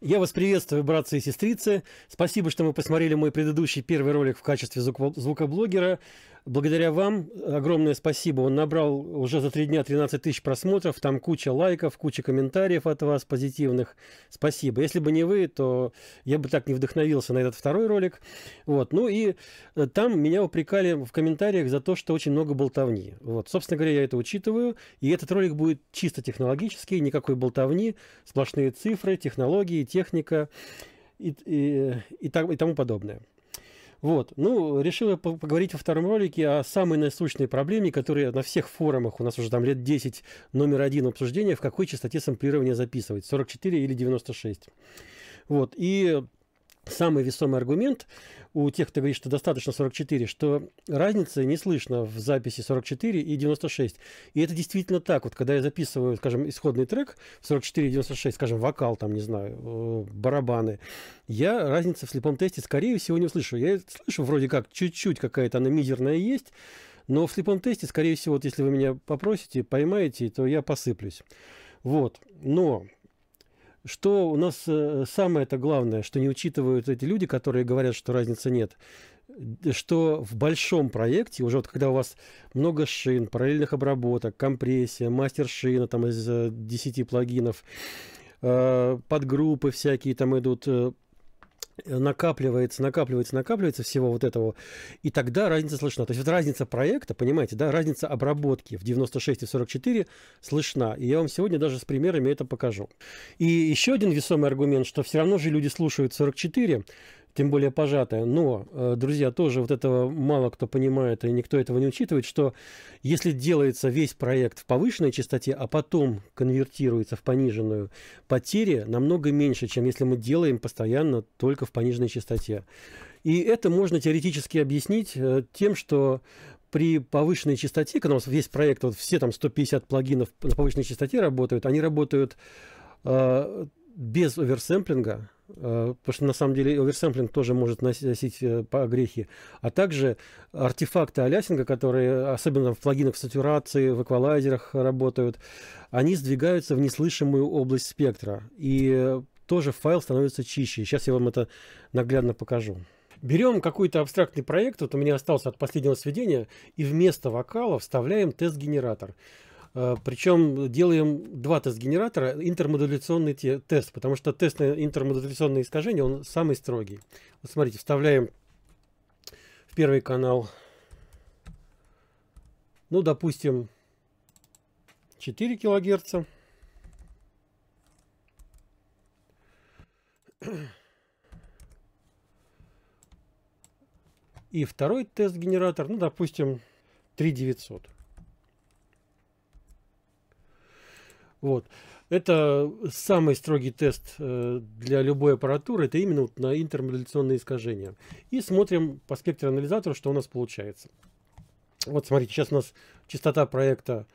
Я вас приветствую, братцы и сестрицы. Спасибо, что мы посмотрели мой предыдущий первый ролик в качестве звукоблогера благодаря вам огромное спасибо. Он набрал уже за три дня 13 тысяч просмотров, там куча лайков, куча комментариев от вас позитивных. Спасибо. Если бы не вы, то я бы так не вдохновился на этот второй ролик. Вот. Ну и э, там меня упрекали в комментариях за то, что очень много болтовни. Вот. Собственно говоря, я это учитываю. И этот ролик будет чисто технологический, никакой болтовни, сплошные цифры, технологии, техника и, и, и, и тому подобное. Вот. Ну, решила поговорить во втором ролике о самой насущной проблеме, которая на всех форумах, у нас уже там лет 10, номер один обсуждение, в какой частоте сэмплирования записывать, 44 или 96. Вот. И самый весомый аргумент у тех, кто говорит, что достаточно 44, что разница не слышно в записи 44 и 96. И это действительно так. Вот когда я записываю, скажем, исходный трек 44 и 96, скажем, вокал, там, не знаю, э, барабаны, я разницы в слепом тесте, скорее всего, не услышу. Я слышу вроде как чуть-чуть какая-то она мизерная есть, но в слепом тесте, скорее всего, вот если вы меня попросите, поймаете, то я посыплюсь. Вот. Но что у нас э, самое это главное, что не учитывают эти люди, которые говорят, что разницы нет, что в большом проекте, уже вот когда у вас много шин, параллельных обработок, компрессия, мастер шина там из 10 э, плагинов, э, подгруппы всякие там идут, накапливается, накапливается, накапливается всего вот этого, и тогда разница слышна. То есть вот разница проекта, понимаете, да, разница обработки в 96 и 44 слышна. И я вам сегодня даже с примерами это покажу. И еще один весомый аргумент, что все равно же люди слушают 44, тем более пожатая. Но, э, друзья, тоже вот этого мало кто понимает, и никто этого не учитывает, что если делается весь проект в повышенной частоте, а потом конвертируется в пониженную, потери намного меньше, чем если мы делаем постоянно только в пониженной частоте. И это можно теоретически объяснить э, тем, что при повышенной частоте, когда у нас весь проект, вот все там 150 плагинов на повышенной частоте работают, они работают э, без оверсэмплинга, Э, потому что на самом деле оверсэмплинг тоже может носить э, по грехи, а также артефакты алясинга, которые особенно в плагинах в сатюрации, в эквалайзерах работают, они сдвигаются в неслышимую область спектра, и тоже файл становится чище. Сейчас я вам это наглядно покажу. Берем какой-то абстрактный проект, вот у меня остался от последнего сведения, и вместо вокала вставляем тест-генератор. Э, Причем делаем два тест-генератора, интермодуляционный те, тест, потому что тест на интермодуляционные искажения он самый строгий. Вот смотрите, вставляем в первый канал, ну, допустим, 4 килогерца. И второй тест-генератор, ну, допустим, 3900. Вот. Это самый строгий тест э, для любой аппаратуры, это именно вот на интермодуляционные искажения. И смотрим по спектроанализатору, что у нас получается. Вот смотрите, сейчас у нас частота проекта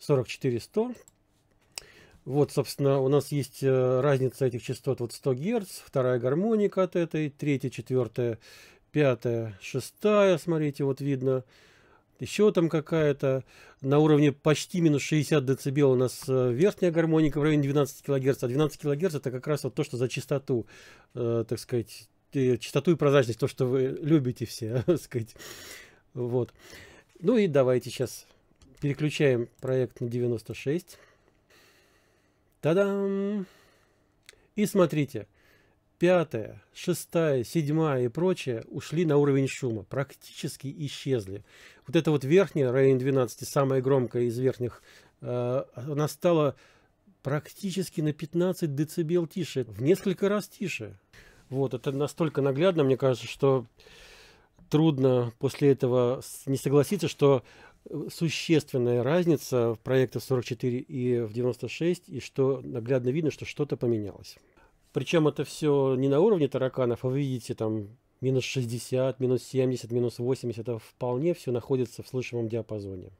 44100. Вот, собственно, у нас есть э, разница этих частот. Вот 100 Гц, вторая гармоника от этой, третья, четвертая, пятая, шестая, смотрите, вот видно еще там какая-то на уровне почти минус 60 дБ у нас э, верхняя гармоника в районе 12 кГц, а 12 кГц это как раз вот то, что за частоту, э, так сказать, э, частоту и прозрачность, то, что вы любите все, так сказать. Вот. Ну и давайте сейчас переключаем проект на 96. Та-дам! И смотрите, пятая, шестая, седьмая и прочее ушли на уровень шума, практически исчезли. Вот это вот верхняя, район 12, самая громкая из верхних, э, она стала практически на 15 децибел тише, в несколько раз тише. Вот, это настолько наглядно, мне кажется, что трудно после этого не согласиться, что э, существенная разница в проекте 44 и в 96, и что наглядно видно, что что-то поменялось. Причем это все не на уровне тараканов, а вы видите там минус 60, минус 70, минус 80. Это вполне все находится в слышимом диапазоне.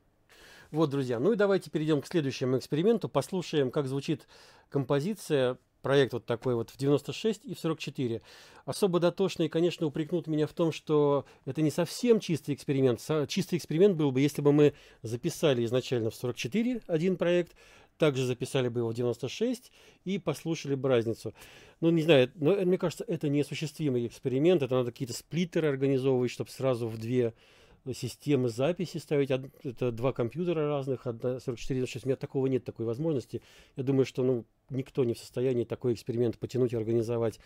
Вот, друзья, ну и давайте перейдем к следующему эксперименту. Послушаем, как звучит композиция проект вот такой вот в 96 и в 44. Особо дотошные, конечно, упрекнут меня в том, что это не совсем чистый эксперимент. Чистый эксперимент был бы, если бы мы записали изначально в 44 один проект, также записали бы его в 96 и послушали бы разницу. Ну, не знаю, но мне кажется, это неосуществимый эксперимент, это надо какие-то сплиттеры организовывать, чтобы сразу в две системы записи ставить. Это два компьютера разных, одна 44 96. У меня такого нет, такой возможности. Я думаю, что ну, никто не в состоянии такой эксперимент потянуть и организовать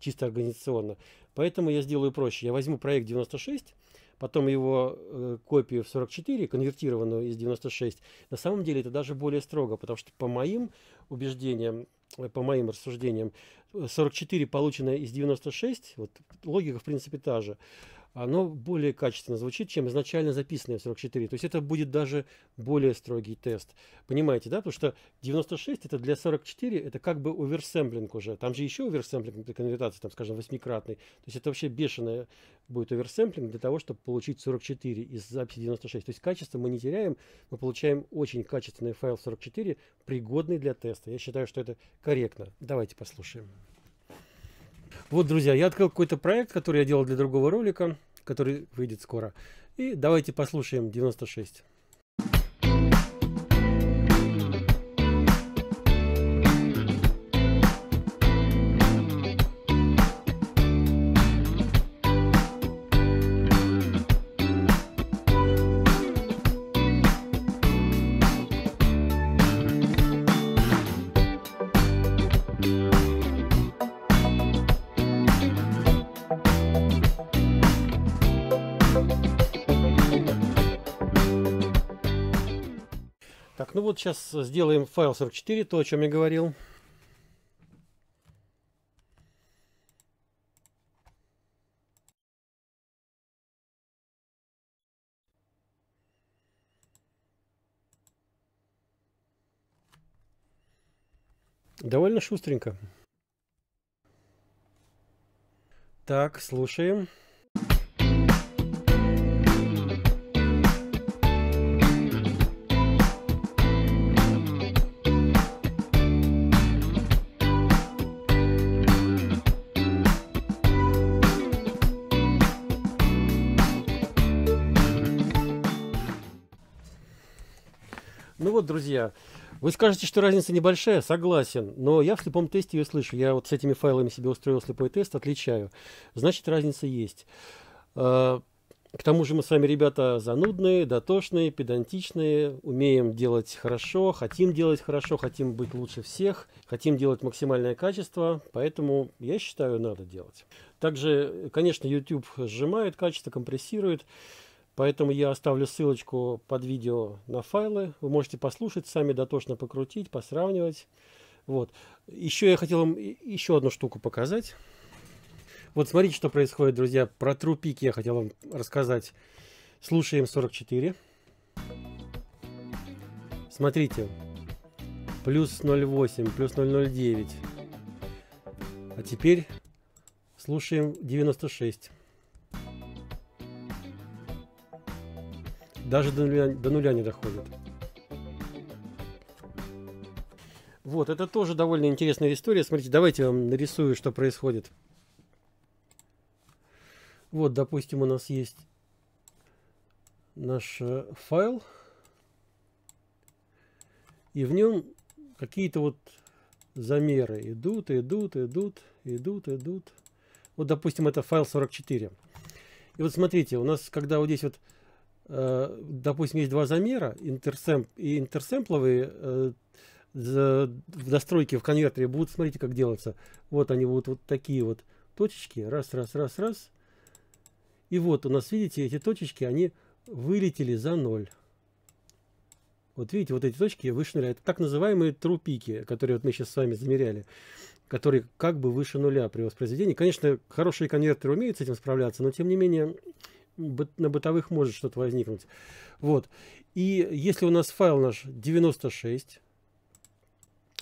чисто организационно. Поэтому я сделаю проще. Я возьму проект 96, потом его э, копию в 44, конвертированную из 96, на самом деле это даже более строго, потому что по моим убеждениям, э, по моим рассуждениям, 44 э, полученное из 96, вот логика в принципе та же, оно более качественно звучит, чем изначально записанное в 44. То есть это будет даже более строгий тест. Понимаете, да? Потому что 96 это для 44, это как бы оверсэмплинг уже. Там же еще оверсэмплинг при конвертации, там, скажем, восьмикратный. То есть это вообще бешеное будет оверсэмплинг для того, чтобы получить 44 из записи 96. То есть качество мы не теряем, мы получаем очень качественный файл 44, пригодный для теста. Я считаю, что это корректно. Давайте послушаем. Вот, друзья, я открыл какой-то проект, который я делал для другого ролика, который выйдет скоро. И давайте послушаем 96. Ну вот сейчас сделаем файл 44, то, о чем я говорил. Довольно шустренько. Так, слушаем. друзья. Вы скажете, что разница небольшая, согласен, но я в слепом тесте ее слышу. Я вот с этими файлами себе устроил слепой тест, отличаю. Значит, разница есть. А, к тому же мы с вами ребята занудные, дотошные, педантичные, умеем делать хорошо, хотим делать хорошо, хотим быть лучше всех, хотим делать максимальное качество, поэтому я считаю, надо делать. Также, конечно, YouTube сжимает качество, компрессирует. Поэтому я оставлю ссылочку под видео на файлы. Вы можете послушать, сами дотошно покрутить, посравнивать. Вот. Еще я хотел вам еще одну штуку показать. Вот смотрите, что происходит, друзья. Про трупик я хотел вам рассказать. Слушаем 44. Смотрите. Плюс 0,8, плюс 0,09. А теперь слушаем 96. даже до нуля, до нуля не доходит. Вот, это тоже довольно интересная история. Смотрите, давайте я вам нарисую, что происходит. Вот, допустим, у нас есть наш э, файл. И в нем какие-то вот замеры идут, идут, идут, идут, идут. Вот, допустим, это файл 44. И вот смотрите, у нас, когда вот здесь вот Э, допустим, есть два замера, интерсэмп и интерсэмпловые э, в достройке в конвертере будут, смотрите, как делается Вот они будут вот такие вот точечки, раз, раз, раз, раз. И вот у нас, видите, эти точечки, они вылетели за ноль. Вот видите, вот эти точки выше нуля. Это так называемые трупики, которые вот мы сейчас с вами замеряли, которые как бы выше нуля при воспроизведении. Конечно, хорошие конвертеры умеют с этим справляться, но тем не менее на бытовых может что-то возникнуть. Вот. И если у нас файл наш 96,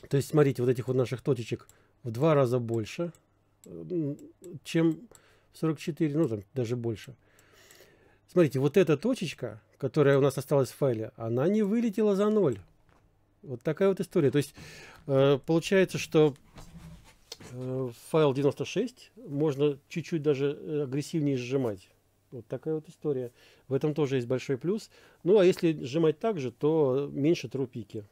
то есть, смотрите, вот этих вот наших точечек в два раза больше, чем 44, ну, там даже больше. Смотрите, вот эта точечка, которая у нас осталась в файле, она не вылетела за ноль. Вот такая вот история. То есть, э, получается, что э, файл 96 можно чуть-чуть даже э, агрессивнее сжимать. Вот такая вот история. В этом тоже есть большой плюс. Ну, а если сжимать так же, то меньше трупики.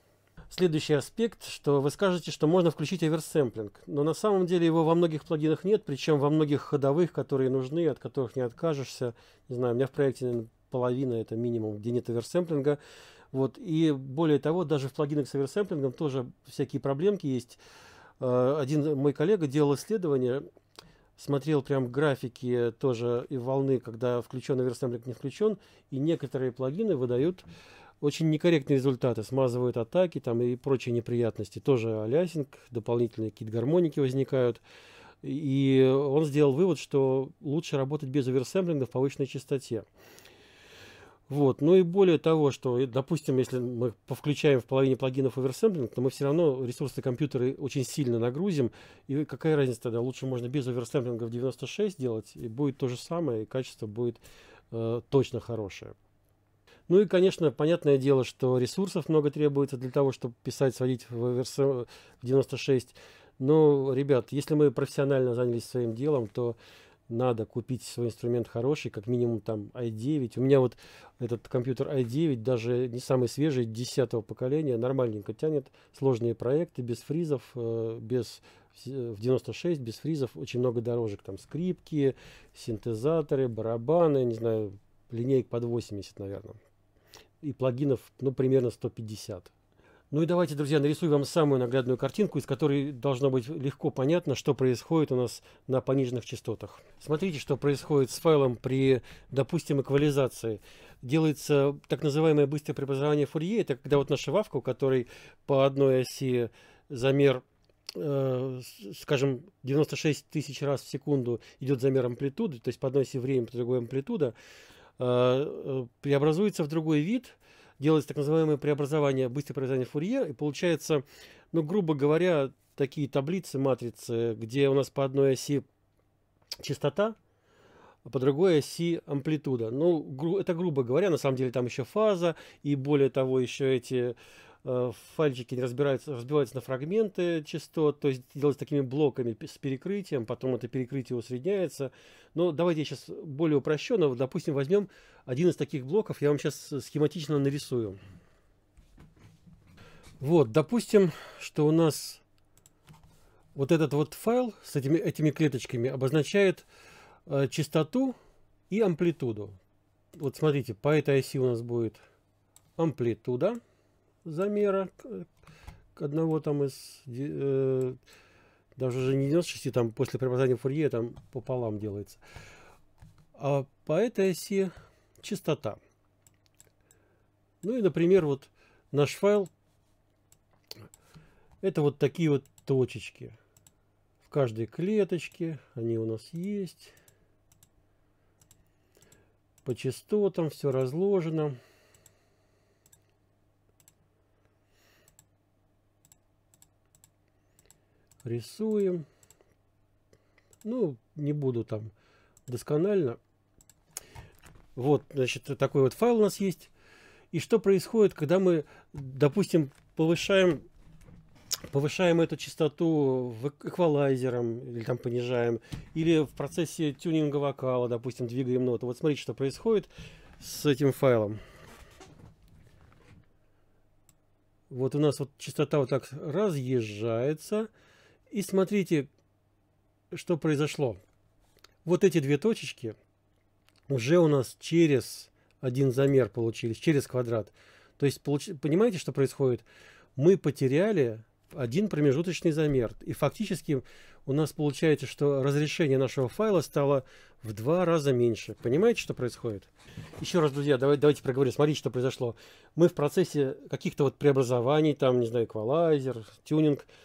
Следующий аспект, что вы скажете, что можно включить оверсэмплинг, но на самом деле его во многих плагинах нет, причем во многих ходовых, которые нужны, от которых не откажешься. Не знаю, у меня в проекте наверное, половина это минимум, где нет оверсэмплинга. Вот. И более того, даже в плагинах с оверсэмплингом тоже всякие проблемки есть. Э, один мой коллега делал исследование, смотрел прям графики тоже и волны, когда включен а версамлик, не включен, и некоторые плагины выдают очень некорректные результаты, смазывают атаки там и прочие неприятности. Тоже алясинг, дополнительные какие-то гармоники возникают. И он сделал вывод, что лучше работать без оверсэмплинга в повышенной частоте. Вот. Ну и более того, что, допустим, если мы повключаем в половине плагинов оверсэмплинг, то мы все равно ресурсы компьютера очень сильно нагрузим. И какая разница тогда? Лучше можно без оверсэмплинга в 96 делать, и будет то же самое, и качество будет э, точно хорошее. Ну и, конечно, понятное дело, что ресурсов много требуется для того, чтобы писать, сводить в, в 96. Но, ребят, если мы профессионально занялись своим делом, то надо купить свой инструмент хороший, как минимум там i9. У меня вот этот компьютер i9, даже не самый свежий, 10 поколения, нормальненько тянет сложные проекты, без фризов, э, без э, в 96 без фризов очень много дорожек. Там скрипки, синтезаторы, барабаны, не знаю, линейк под 80, наверное. И плагинов, ну, примерно 150. Ну и давайте, друзья, нарисую вам самую наглядную картинку, из которой должно быть легко понятно, что происходит у нас на пониженных частотах. Смотрите, что происходит с файлом при, допустим, эквализации. Делается так называемое быстрое преобразование Фурье. Это когда вот наша вавка, у которой по одной оси замер э, скажем, 96 тысяч раз в секунду идет замер амплитуды, то есть по одной оси время, по другой амплитуда, э, э, преобразуется в другой вид, делается так называемое преобразование, быстрое преобразование Фурье, и получается, ну, грубо говоря, такие таблицы, матрицы, где у нас по одной оси частота, а по другой оси амплитуда. Ну, гру это грубо говоря, на самом деле там еще фаза, и более того, еще эти Э, Фальчики разбираются, разбиваются на фрагменты частот, то есть делать такими блоками с перекрытием, потом это перекрытие усредняется. Но давайте я сейчас более упрощенно, допустим, возьмем один из таких блоков, я вам сейчас схематично нарисую. Вот, допустим, что у нас вот этот вот файл с этими, этими клеточками обозначает э, частоту и амплитуду. Вот смотрите, по этой оси у нас будет амплитуда замера к одного там из э, даже уже не 96 там после преобразования Фурье там пополам делается а по этой оси частота ну и например вот наш файл это вот такие вот точечки в каждой клеточке они у нас есть по частотам все разложено рисуем. Ну, не буду там досконально. Вот, значит, такой вот файл у нас есть. И что происходит, когда мы, допустим, повышаем, повышаем эту частоту в эквалайзером, или там понижаем, или в процессе тюнинга вокала, допустим, двигаем ноту. Вот смотрите, что происходит с этим файлом. Вот у нас вот частота вот так разъезжается. И смотрите, что произошло. Вот эти две точечки уже у нас через один замер получились, через квадрат. То есть, получ... понимаете, что происходит? Мы потеряли один промежуточный замер. И фактически у нас получается, что разрешение нашего файла стало в два раза меньше. Понимаете, что происходит? Еще раз, друзья, давайте, давайте проговорим. Смотрите, что произошло. Мы в процессе каких-то вот преобразований, там, не знаю, эквалайзер, тюнинг –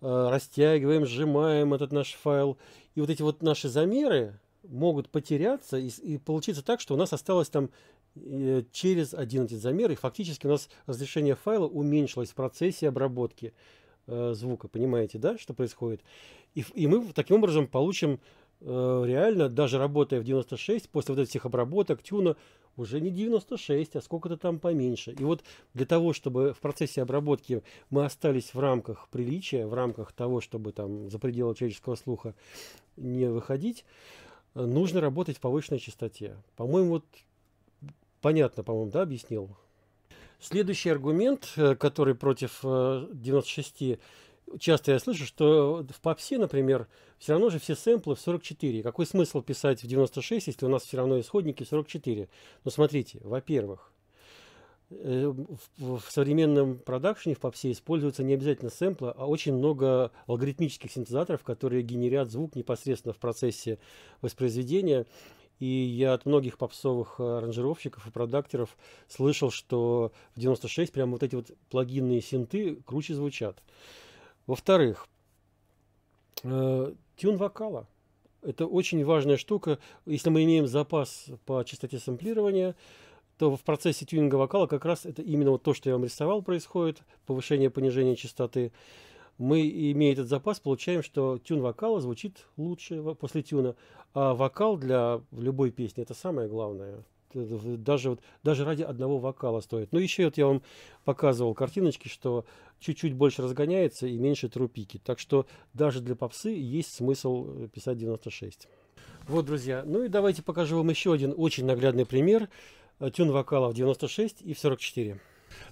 Э, растягиваем, сжимаем этот наш файл. И вот эти вот наши замеры могут потеряться, и, и получится так, что у нас осталось там э, через 11 замер, и фактически у нас разрешение файла уменьшилось в процессе обработки э, звука. Понимаете, да, что происходит? И, и мы таким образом получим Э, реально, даже работая в 96, после вот этих всех обработок, тюна, уже не 96, а сколько-то там поменьше. И вот для того, чтобы в процессе обработки мы остались в рамках приличия, в рамках того, чтобы там за пределы человеческого слуха не выходить, э, нужно работать в повышенной частоте. По-моему, вот понятно, по-моему, да, объяснил? Следующий аргумент, э, который против 96 часто я слышу, что в попсе, например, все равно же все сэмплы в 44. Какой смысл писать в 96, если у нас все равно исходники 44? Ну, смотрите, во-первых, э, в, современном продакшене, в попсе используются не обязательно сэмплы, а очень много алгоритмических синтезаторов, которые генерят звук непосредственно в процессе воспроизведения. И я от многих попсовых э, аранжировщиков и продактеров слышал, что в 96 прямо вот эти вот плагинные синты круче звучат. Во-вторых, э, тюн вокала. Это очень важная штука. Если мы имеем запас по частоте сэмплирования, то в процессе тюнинга вокала как раз это именно вот то, что я вам рисовал, происходит. Повышение, понижение частоты. Мы, имея этот запас, получаем, что тюн вокала звучит лучше после тюна. А вокал для любой песни – это самое главное даже, вот, даже ради одного вокала стоит. Но ну, еще вот я вам показывал картиночки, что чуть-чуть больше разгоняется и меньше трупики. Так что даже для попсы есть смысл э, писать 96. Вот, друзья, ну и давайте покажу вам еще один очень наглядный пример э, тюн вокалов 96 и в 44.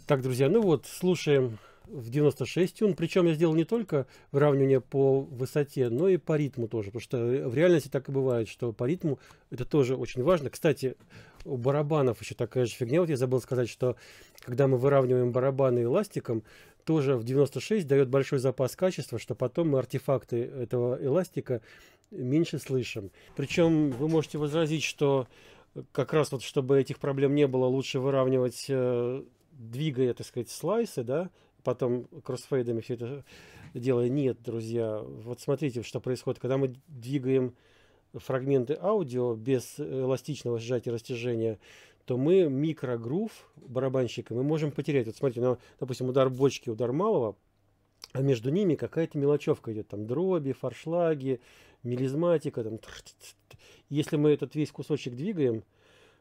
Так, друзья, ну вот, слушаем в 96 он, причем я сделал не только выравнивание по высоте, но и по ритму тоже, потому что в реальности так и бывает, что по ритму это тоже очень важно. Кстати, у барабанов еще такая же фигня, вот я забыл сказать, что когда мы выравниваем барабаны эластиком, тоже в 96 дает большой запас качества, что потом мы артефакты этого эластика меньше слышим. Причем вы можете возразить, что как раз вот чтобы этих проблем не было, лучше выравнивать э, двигая, так сказать, слайсы, да, потом кроссфейдами все это дело. Нет, друзья, вот смотрите, что происходит, когда мы двигаем фрагменты аудио без эластичного сжатия и растяжения, то мы микрогрув барабанщика мы можем потерять. Вот смотрите, ну, допустим, удар бочки, удар малого, а между ними какая-то мелочевка идет, там дроби, форшлаги, мелизматика, там. Если мы этот весь кусочек двигаем,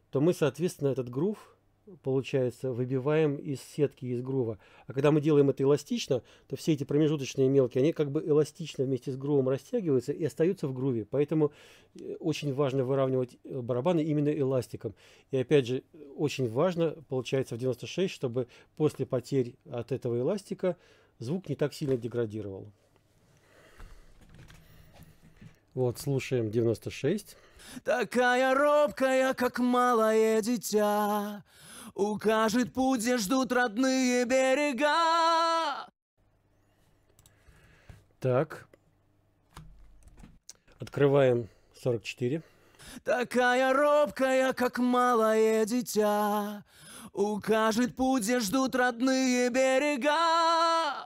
то мы, соответственно, этот грув получается, выбиваем из сетки, из грува. А когда мы делаем это эластично, то все эти промежуточные мелкие, они как бы эластично вместе с грувом растягиваются и остаются в груве. Поэтому э, очень важно выравнивать э, барабаны именно эластиком. И опять же, очень важно, получается, в 96, чтобы после потерь от этого эластика звук не так сильно деградировал. Вот, слушаем 96. Такая робкая, как малое дитя, Укажет путь, где ждут родные берега. Так. Открываем 44. Такая робкая, как малое дитя, Укажет путь, где ждут родные берега.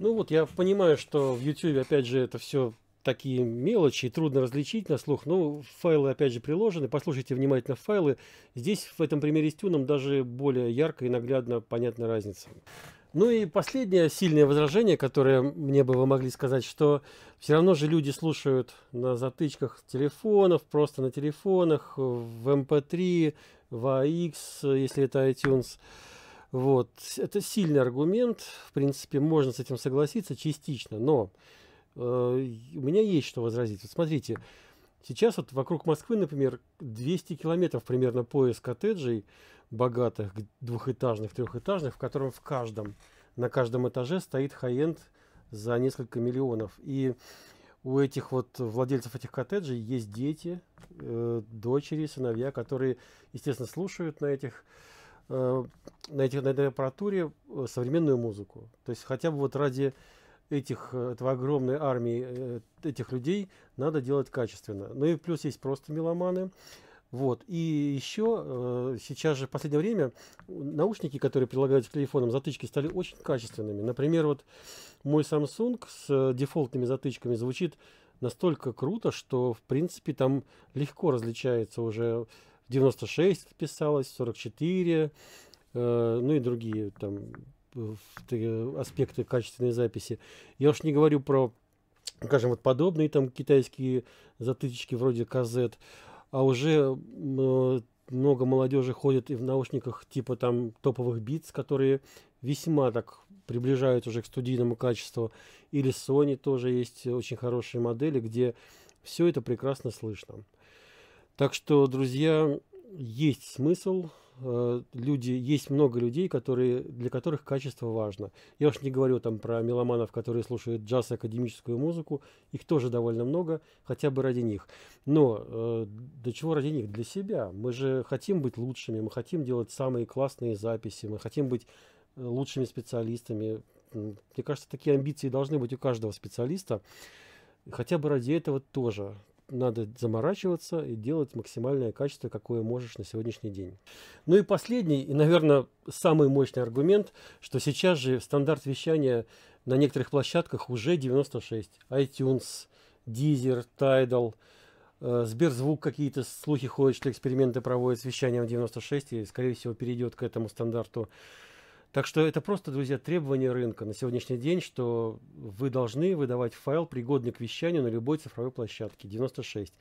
Ну вот, я понимаю, что в YouTube, опять же, это все такие мелочи, трудно различить на слух, но ну, файлы опять же приложены, послушайте внимательно файлы. Здесь в этом примере с тюном даже более ярко и наглядно понятна разница. Ну и последнее сильное возражение, которое мне бы вы могли сказать, что все равно же люди слушают на затычках телефонов, просто на телефонах, в MP3, эм в AX, а если это iTunes. Вот. Это сильный аргумент. В принципе, можно с этим согласиться частично, но Э, у меня есть что возразить. Вот смотрите, сейчас вот вокруг Москвы, например, 200 километров примерно пояс коттеджей богатых, двухэтажных, трехэтажных, в котором в каждом, на каждом этаже стоит хай-энд за несколько миллионов. И у этих вот владельцев этих коттеджей есть дети, э, дочери, сыновья, которые, естественно, слушают на этих э, на, этих, на этой аппаратуре э, современную музыку. То есть хотя бы вот ради этих, этого огромной армии э, этих людей надо делать качественно. Ну и плюс есть просто меломаны. Вот. И еще э, сейчас же в последнее время наушники, которые прилагаются к телефонам, затычки стали очень качественными. Например, вот мой Samsung с э, дефолтными затычками звучит настолько круто, что в принципе там легко различается уже 96 вписалось, 44, э, ну и другие там аспекты качественной записи. Я уж не говорю про, скажем, вот подобные там китайские затычки вроде казет, а уже э, много молодежи ходит и в наушниках типа там топовых битс, которые весьма так приближают уже к студийному качеству. Или Sony тоже есть очень хорошие модели, где все это прекрасно слышно. Так что, друзья, есть смысл Э, люди, есть много людей, которые, для которых качество важно. Я уж не говорю там про меломанов, которые слушают джаз и академическую музыку. Их тоже довольно много, хотя бы ради них. Но э, для чего ради них? Для себя. Мы же хотим быть лучшими, мы хотим делать самые классные записи, мы хотим быть э, лучшими специалистами. Мне кажется, такие амбиции должны быть у каждого специалиста. Хотя бы ради этого тоже надо заморачиваться и делать максимальное качество, какое можешь на сегодняшний день. Ну и последний, и, наверное, самый мощный аргумент, что сейчас же стандарт вещания на некоторых площадках уже 96. iTunes, Deezer, Tidal, э, Сберзвук какие-то слухи ходят, что эксперименты проводят с вещанием 96 и, скорее всего, перейдет к этому стандарту. Так что это просто, друзья, требование рынка на сегодняшний день, что вы должны выдавать файл, пригодный к вещанию на любой цифровой площадке, 96.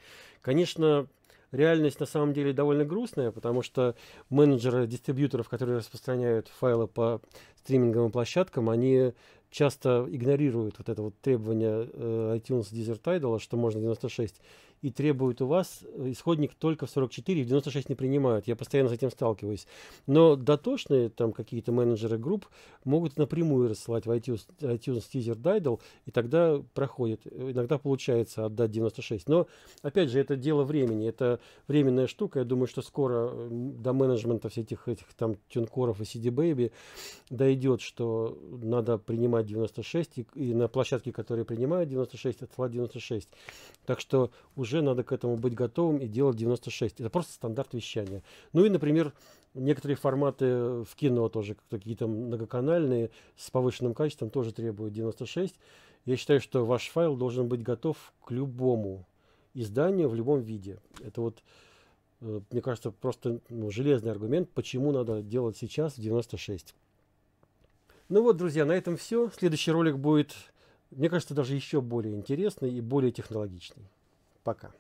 Конечно, реальность на самом деле довольно грустная, потому что менеджеры дистрибьюторов, которые распространяют файлы по стриминговым площадкам, они часто игнорируют вот это вот требование э, iTunes Desert Idol, что можно 96, и требуют у вас э, исходник только в 44, и в 96 не принимают. Я постоянно с этим сталкиваюсь. Но дотошные там какие-то менеджеры групп могут напрямую рассылать в iTunes, iTunes Teaser Didal, и тогда проходит. Иногда получается отдать 96. Но, опять же, это дело времени. Это временная штука. Я думаю, что скоро до менеджмента всех этих, этих там тюнкоров и CD Baby дойдет, что надо принимать 96, и, и на площадке, которые принимают 96, отсылать 96. Так что уже уже надо к этому быть готовым и делать 96. Это просто стандарт вещания. Ну и, например, некоторые форматы в кино тоже, какие-то многоканальные, с повышенным качеством тоже требуют 96. Я считаю, что ваш файл должен быть готов к любому изданию в любом виде. Это вот, э, мне кажется, просто ну, железный аргумент, почему надо делать сейчас в 96. Ну вот, друзья, на этом все. Следующий ролик будет, мне кажется, даже еще более интересный и более технологичный. Пока.